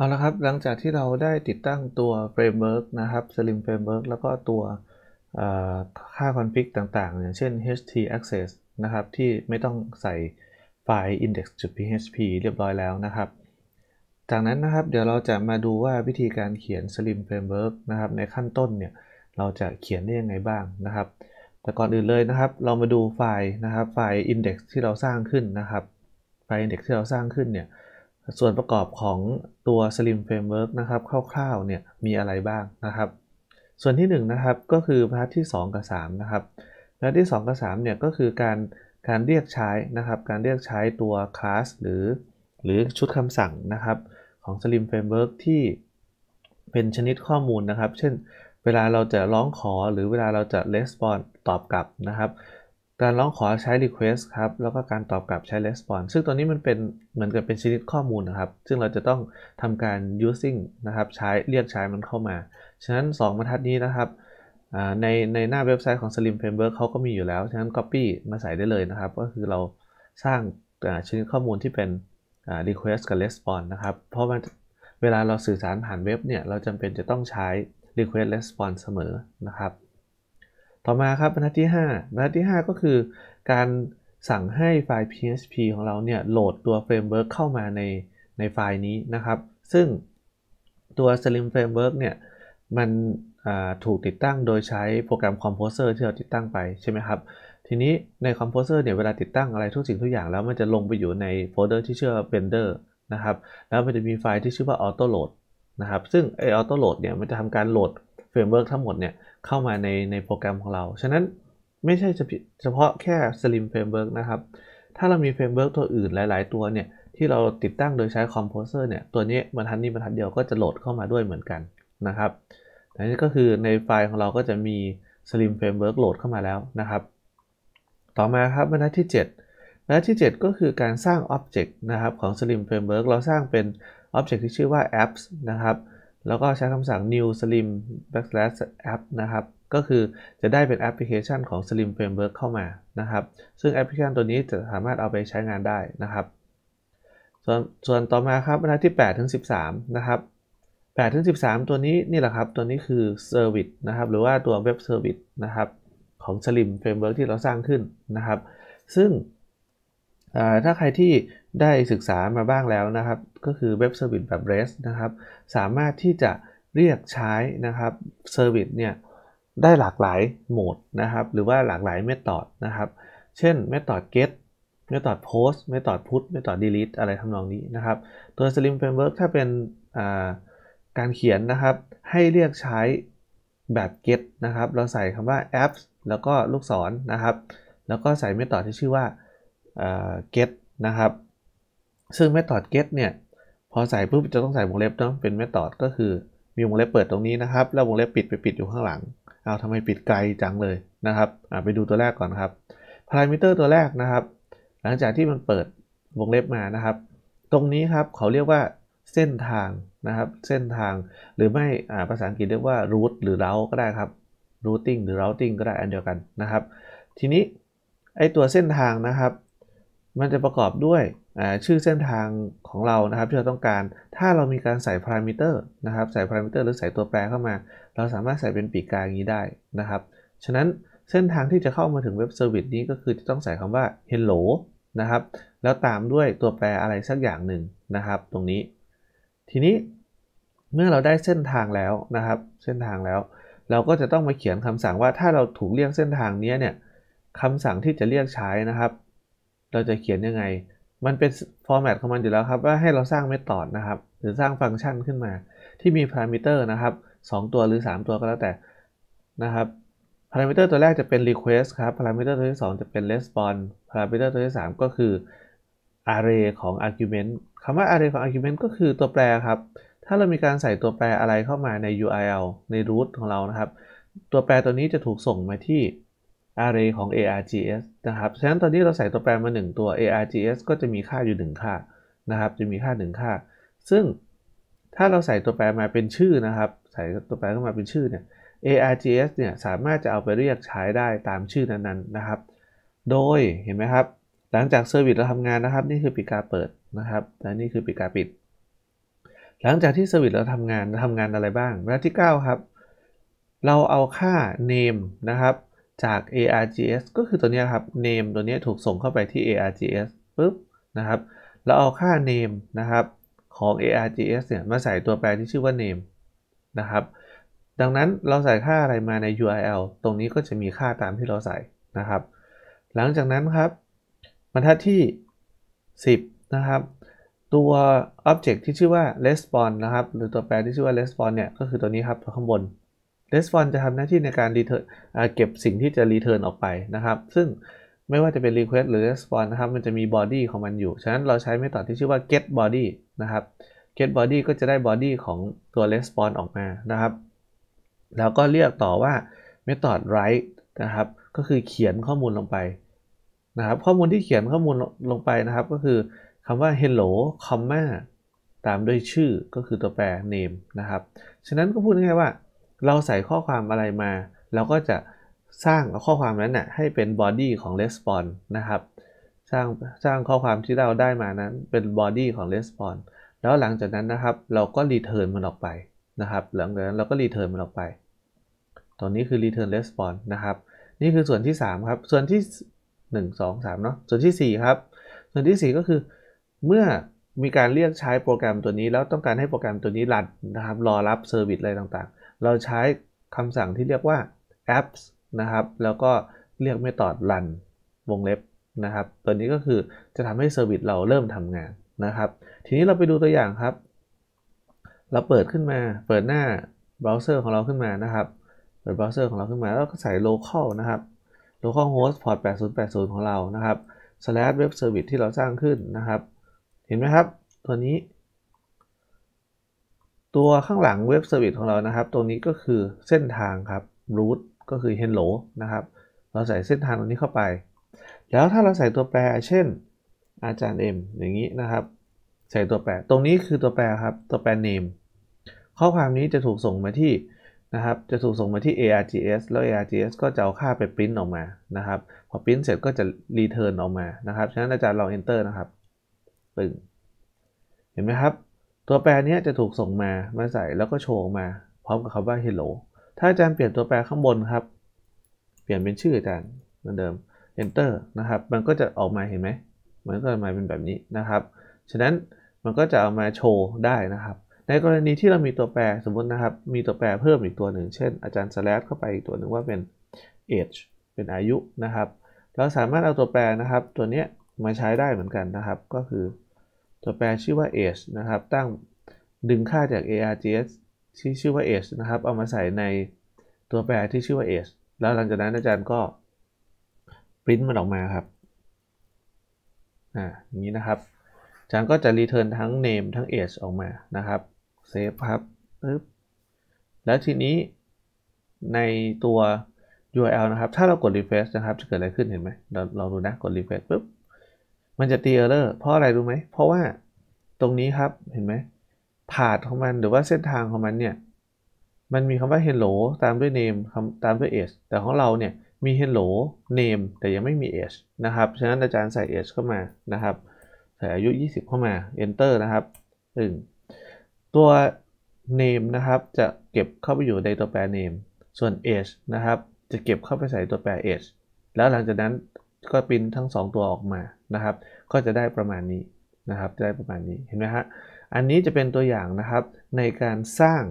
เอาละครับ หลังจากที่เราได้ติดตั้งตัวเฟรมเวิร์กนะครับลิมเ Framework แล้วก็ตัวค่าคอนฟิกต่างๆ อย่างเช่น ht access นะครับ ที่ไม่ต้องใส่ไฟล์ index.php เรียบร้อยแล้วนะครับ จากนั้นนะครับเดี๋ยวเราจะมาดูว่าวิธีการเขียนลิมเ Framework นะครับในขั้นต้นเนี่ยเราจะเขียนได้ยังไงบ้างนะครับ แต่ก่อนอื่นเลยนะครับ เรามาดูไฟล์นะครับไฟล์ index ที่เราสร้างขึ้นนะครับไฟล์ index ที่เราสร้างขึ้นเนี่ยส่วนประกอบของตัว Slim Framework นะครับ คร่าวๆ เนี่ย มีอะไรบ้างนะครับ ส่วนที่1นนะครับ ก็คือพาร์ทที่ 2 กับ 3 นะครับ พาร์ทที่ 2 กับ3เนี่ย ก็คือการ การเรียกใช้นะครับ การเรียกใช้ตัวคลาสหรือหรือชุดคำสั่งนะครับของ Slim Framework ที่เป็นชนิดข้อมูลนะครับ เช่น เวลาเราจะร้องขอหรือเวลาเราจะ respond ตอบกลับนะครับการร้องขอใช้ request ครับ แล้วก็การตอบกลับใช้ response ซึ่งตัวนี้มันเป็น เหมือนกับเป็นชนิดข้อมูลนะครับ ซึ่งเราจะต้องทำการ using นะครับ ใช้เรียกใช้มันเข้ามา ฉะนั้น2บรรทัดนี้นะครับ ในในหน้าเว็บไซต์ของ Slim Framework เขาก็มีอยู่แล้ว ฉะนั้น copy มาใส่ได้เลยนะครับ ก็คือเราสร้างชนิดข้อมูลที่เป็น request กับ response นะครับ เพราะมันเวลาเราสื่อสารผ่านเว็บเนี่ย เราจำเป็นจะต้องใช้ request response เสมอนะครับต่อมาครับบรรทัดที่5บรรทัดที่ 5 ก็คือการสั่งให้ไฟล์ PHP ของเราเนี่ยโหลดตัวเฟรมเวิร์กเข้ามาในในไฟล์นี้นะครับ ซึ่งตัว Slim Framework เนี่ยมันถูกติดตั้งโดยใช้โปรแกรม Composer ที่เราติดตั้งไป ใช่ไหมครับ ทีนี้ใน Composer เนี่ยเวลาติดตั้งอะไรทุกสิ่งทุกอย่าง แล้วมันจะลงไปอยู่ในโฟลเดอร์ที่ชื่อ Blender นะครับ แล้วมันจะมีไฟล์ที่ชื่อว่า Auto Load นะครับซึ่งไอ Auto Load เนี่ยมันจะทำการโหลดเฟรมเวิร์กทั้งหมดเนี่ยเข้ามาในในโปรแกรมของเรา ฉะนั้นไม่ใช่เฉพาะแค่ Slim Framework นะครับ ถ้าเรามีเฟรมเวิร์กตัวอื่นหลาย ๆ ตัวเนี่ยที่เราติดตั้งโดยใช้ Composer เนี่ยตัวนี้บรรทัดนี้บรรทัดเดียวก็จะโหลดเข้ามาด้วยเหมือนกันนะครับอันนี้ก็คือในไฟล์ของเราก็จะมี Slim Framework โหลดเข้ามาแล้วนะครับ ต่อมาครับบรรทัดที่7บรรทัดที่ 7 ก็คือการสร้าง Object นะครับของ Slim Framework เราสร้างเป็น Object ที่ชื่อว่า Apps นะครับแล้วก็ใช้คำสั่ง new slim backslash app นะครับ ก็คือจะได้เป็นแอปพลิเคชันของ slim framework เข้ามา นะครับ ซึ่งแอปพลิเคชันตัวนี้จะสามารถเอาไปใช้งานได้นะครับ ส่วนส่วนต่อมาครับบรรทัดที่ 8 ถึง 13 นะครับ 8 ถึง 13 ตัวนี้นี่แหละครับ ตัวนี้คือ service นะครับ หรือว่าตัวเว็บ service นะครับ ของ slim framework ที่เราสร้างขึ้นนะครับ ซึ่งถ้าใครที่ได้ศึกษามาบ้างแล้วนะครับ ก็คือเว็บเซอร์วิสแบบ REST นะครับ สามารถที่จะเรียกใช้นะครับเซอร์วิสเนี่ย ได้หลากหลายโหมดนะครับ หรือว่าหลากหลายเมธอดนะครับ เช่นเมธอด get เมธอด post เมธอด put เมธอด delete อะไรทำนองนี้นะครับ ตัว slim framework ถ้าเป็นการเขียนนะครับ ให้เรียกใช้แบบ get นะครับ เราใส่คำว่า apps แล้วก็ลูกศรนนะครับ แล้วก็ใส่เมธอดที่ชื่อว่า get นะครับซึ่ง method get เนี่ยพอใส่ปุ๊บจะต้องใส่วงเล็บเนาะเป็น method ก็คือ มีวงเล็บเปิดตรงนี้นะครับแล้ววงเล็บปิดไปปิดอยู่ข้างหลังเอาทำไมปิดไกลจังเลยนะครับไปดูตัวแรกก่อนครับพารามิเตอร์ตัวแรกนะครับ หลังจากที่มันเปิดวงเล็บมานะครับ ตรงนี้ครับเขาเรียกว่าเส้นทางนะครับ เส้นทาง หรือไม่ภาษาอังกฤษเรียกว่า r o ท t หรือ route ก็ได้ครับ routing หรือ routing ก็ได้อันเดียวกันนะครับ ทีนี้ไอตัวเส้นทางนะครับมันจะประกอบด้วยชื่อเส้นทางของเรานะครับที่เราต้องการถ้าเรามีการใส่พารามิเตอร์นะครับ ใส่พารามิเตอร์หรือใส่ตัวแปรเข้ามา เราสามารถใส่เป็นปีกกาอย่างนี้ได้นะครับ ฉะนั้นเส้นทางที่จะเข้ามาถึงเว็บเซอร์วิสนี้ก็คือจะต้องใส่คำว่า hello นะครับ แล้วตามด้วยตัวแปรอะไรสักอย่างหนึ่งนะครับ ตรงนี้ ทีนี้เมื่อเราได้เส้นทางแล้วนะครับ เส้นทางแล้ว เราก็จะต้องมาเขียนคำสั่งว่าถ้าเราถูกเรียกเส้นทางนี้เนี่ยคำสั่งที่จะเรียกใช้นะครับเราจะเขียนยังไง มันเป็นฟอร์แมตของมันอยู่แล้วครับ ว่าให้เราสร้างเมธอดนะครับ หรือสร้างฟังก์ชันขึ้นมา ที่มีพารามิเตอร์นะครับ 2 ตัวหรือ 3 ตัวก็แล้วแต่นะครับ พารามิเตอร์ตัวแรกจะเป็น request ครับ พารามิเตอร์ตัวที่ 2 จะเป็น response พารามิเตอร์ตัวที่ 3ก็คือ array ของ argument คำว่า array ของ argument ก็คือตัวแปรครับ ถ้าเรามีการใส่ตัวแปรอะไรเข้ามาใน URL ใน root ของเรานะครับ ตัวแปรตัวนี้จะถูกส่งมาที่ array ของ args นะครับฉะนั้นตอนนี้เราใส่ตัวแปรมา1ตัว args ก็จะมีค่าอยู่ 1 ค่านะครับ จะมีค่า 1 ค่า ซึ่งถ้าเราใส่ตัวแปรมาเป็นชื่อนะครับ ใส่ตัวแปรเข้ามาเป็นชื่อเนี่ย args เนี่ยสามารถจะเอาไปเรียกใช้ได้ตามชื่อนั้น ๆนะครับ โดยเห็นไหมครับ หลังจากเซอร์วิสเราทำงานนะครับ นี่คือปิดการเปิดนะครับและนี่คือปิดการปิด หลังจากที่เซอร์วิสเราทำงานทำงานอะไรบ้างเวลาที่9ครับ เราเอาค่า name นะครับจาก args ก็คือตัวนี้ครับ name ตัวนี้ถูกส่งเข้าไปที่ args ปุ๊บนะครับแล้วเอาค่า name นะครับของ args เนี่ยมาใส่ตัวแปรที่ชื่อว่า name นะครับดังนั้นเราใส่ค่าอะไรมาใน url ตรงนี้ก็จะมีค่าตามที่เราใส่นะครับ หลังจากนั้นครับบรรทัดที่ 10นะครับตัว object ที่ชื่อว่า response นะครับหรือตัวแปรที่ชื่อว่า response เนี่ยก็คือตัวนี้ครับข้างบน r e s p o n จะทำหน้าที่ในการรีเทิร์เก็บสิ่งที่จะรีเทิร์นออกไปนะครับ ซึ่งไม่ว่าจะเป็น Request หรือ Response นะครับ มันจะมี Body ของมันอยู่ ฉะนั้นเราใช้เมธอดที่ชื่อว่า get body นะครับ get body ก็จะได้ body ของตัว Response ออกมานะครับ แล้วก็เรียกต่อว่าเมธอด write นะครับ ก็คือเขียนข้อมูลลงไปนะครับ ข้อมูลที่เขียนข้อมูลลงไปนะครับ ก็คือคำว่า hello comma ตามด้วยชื่อ ก็คือตัวแปร name นะครับ ฉะนั้นก็พูดง่ายๆว่าเราใส่ข้อความอะไรมา เราก็จะสร้างข้อความนั้นนะ่ะให้เป็นบอดี้ของ r e s p o n s นะครับสร้างสร้างข้อความที่เราได้มานั้นเป็นบอดี้ของ r e s p o n s แล้วหลังจากนั้นนะครับเราก็รีเทิร์นมันออกไปนะครับ หลังจากนั้นเราก็รีเทิร์นมันออกไปตรงนี้คือ return response นะครับ นี่คือส่วนที่ 3 ครับ ส่วนที่ 1 2 3เนาะส่วนที่4ครับส่วนที่ 4 ก็คือ เมื่อมีการเรียกใช้โปรแกรมตัวนี้ แล้วต้องการให้โปรแกรมตัวนี้รันนะครับ รอรับเซอร์วิสอะไรต่างเราใช้คำสั่งที่เรียกว่า apps นะครับ แล้วก็เรียกเม t อด run วงเล็บนะครับ ตัวนี้ก็คือจะทำให้เซอร์วิสเราเริ่มทำงานนะครับ ทีนี้เราไปดูตัวอย่างครับ เราเปิดขึ้นมา เปิดหน้าเบราว์เซอร์ของเราขึ้นมานะครับ เปิดเบราว์เซอร์ของเราขึ้นมาแล้วก็ใส่ local นะครับ local host port 8080 ของเรา นะครับ slash web service ที่เราสร้างขึ้นนะครับ เห็นไหมครับ ตัวนี้ตัวข้างหลังเว็บเซอร์วิสของเรานะครับ ตรงนี้ก็คือเส้นทางครับ root ก็คือ hello นะครับ เราใส่เส้นทางตรงนี้เข้าไป แล้วถ้าเราใส่ตัวแปร เช่นอาจารย์ M อย่างนี้นะครับ ใส่ตัวแปรตรงนี้คือตัวแปรครับ ตัวแปร name ข้อความนี้จะถูกส่งมาที่นะครับ จะถูกส่งมาที่ args แล้ว args ก็จะเอาค่าไปพิมพ์ออกมานะครับ พอพิมพ์เสร็จก็จะรีเทิร์นออกมานะครับ ฉะนั้นอาจารย์ลอง enter นะครับปึ้งเห็นไหมครับตัวแปรนี้จะถูกส่งมามาใส่แล้วก็โชว์มาพร้อมกับคำว่า hello ถ้าอาจารย์เปลี่ยนตัวแปรข้างบนครับ เปลี่ยนเป็นชื่ออาจารย์เหมือนเดิม enter นะครับ มันก็จะออกมาเห็นไหมมันก็จะมาเป็นแบบนี้นะครับ ฉะนั้น มันก็จะเอามาโชว์ได้นะครับ ในกรณีที่เรามีตัวแปรสมมตินะครับ มีตัวแปรเพิ่มอีกตัวหนึ่ง เช่น อาจารย์ slash เข้าไปอีกตัวหนึ่งว่าเป็น age เป็นอายุนะครับ เราสามารถเอาตัวแปรนะครับ ตัวนี้มาใช้ได้เหมือนกันนะครับ ก็คือตัวแปรชื่อว่า age นะครับ ตั้งดึงค่าจาก args ที่ชื่อว่า age นะครับ เอามาใส่ในตัวแปรที่ชื่อว่า age แล้วหลังจากนั้นอาจารย์ก็ปริ้นมันออกมาครับอ่าอย่างนี้นะครับอาจารย์ก็จะรีเทิร์นทั้ง name ทั้ง age ออกมา นะครับเซฟครับปึ๊บแล้วทีนี้ในตัว URL นะครับ ถ้าเรากด refresh นะครับ จะเกิดอะไรขึ้นเห็นไหมเราลองดูนะ กด refresh ปึ๊บมันจะตีเออร์เลอร์เพราะอะไรรู้ไหม เพราะว่าตรงนี้ครับเห็นไหมผาดของมันหรือว่าเส้นทางของมันเนี่ย มันมีคำว่า hello ตามด้วย name ตามด้วย s แต่ของเราเนี่ย มี hello name แต่ยังไม่มี s นะครับ ฉะนั้นอาจารย์ใส่ s เข้ามา นะครับ ใส่อายุ 20 เข้ามา enter นะครับหนึ่งตัว name นะครับ จะเก็บเข้าไปอยู่ในตัวแปร name ส่วน s นะครับ จะเก็บเข้าไปใส่ตัวแปร s แล้วหลังจากนั้นก็ปริ้นทั้ง 2 ตัวออกมานะครับ ก็จะได้ประมาณนี้นะครับจะได้ประมาณนี้ เห็นไหมฮะ อันนี้จะเป็นตัวอย่างนะครับ ในการสร้าง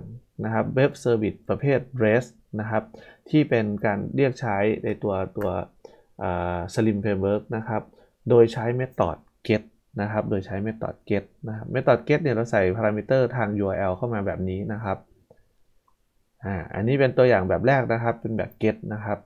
นะครับเว็บเซอร์วิสประเภท REST นะครับ ที่เป็นการเรียกใช้ในตัวตัวสลิมเพย์เวิร์กนะครับ โดยใช้เมธอด get นะครับ โดยใช้เมธอด get นะครับ เมธอด get เนี่ยเราใส่พารามิเตอร์ทาง URL เข้ามาแบบนี้นะครับอ่าอันนี้เป็นตัวอย่างแบบแรกนะครับ เป็นแบบ get นะครับ